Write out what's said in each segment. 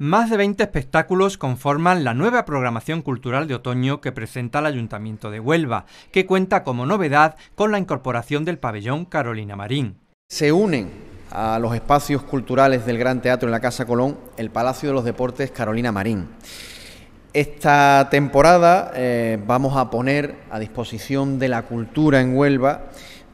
Más de 20 espectáculos conforman la nueva programación cultural de otoño que presenta el Ayuntamiento de Huelva, que cuenta como novedad con la incorporación del pabellón Carolina Marín. Se unen a los espacios culturales del Gran Teatro en la Casa Colón el Palacio de los Deportes Carolina Marín. Esta temporada eh, vamos a poner a disposición de la cultura en Huelva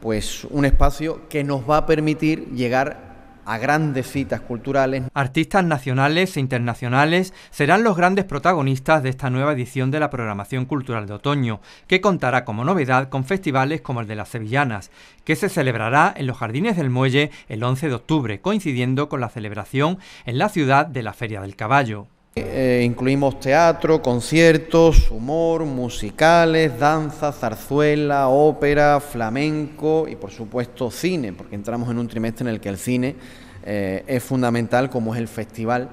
pues un espacio que nos va a permitir llegar a grandes citas culturales. Artistas nacionales e internacionales serán los grandes protagonistas de esta nueva edición de la programación cultural de otoño, que contará como novedad con festivales como el de las Sevillanas, que se celebrará en los Jardines del Muelle el 11 de octubre, coincidiendo con la celebración en la ciudad de la Feria del Caballo. Eh, incluimos teatro, conciertos, humor, musicales, danza, zarzuela, ópera, flamenco y por supuesto cine, porque entramos en un trimestre en el que el cine eh, es fundamental, como es el Festival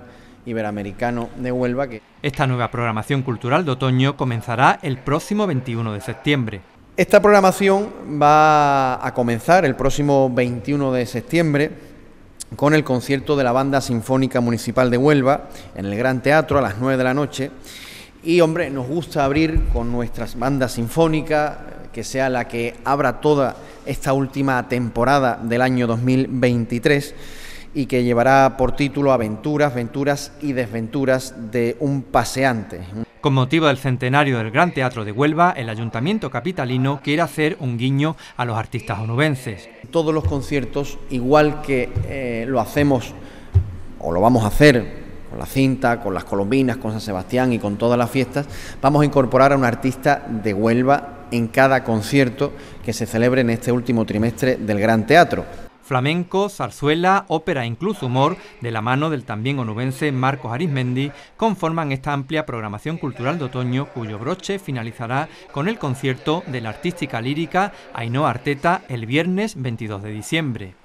Iberoamericano de Huelva. Esta nueva programación cultural de otoño comenzará el próximo 21 de septiembre. Esta programación va a comenzar el próximo 21 de septiembre con el concierto de la Banda Sinfónica Municipal de Huelva en el Gran Teatro a las 9 de la noche. Y hombre, nos gusta abrir con nuestras banda sinfónica. que sea la que abra toda esta última temporada del año 2023 y que llevará por título Aventuras, Venturas y Desventuras de un Paseante. Con motivo del centenario del Gran Teatro de Huelva, el Ayuntamiento Capitalino quiere hacer un guiño a los artistas onubenses. Todos los conciertos, igual que eh, lo hacemos o lo vamos a hacer con la cinta, con las colombinas, con San Sebastián y con todas las fiestas, vamos a incorporar a un artista de Huelva en cada concierto que se celebre en este último trimestre del Gran Teatro flamenco, zarzuela, ópera e incluso humor, de la mano del también onubense Marcos Arismendi, conforman esta amplia programación cultural de otoño cuyo broche finalizará con el concierto de la artística lírica Ainhoa Arteta el viernes 22 de diciembre.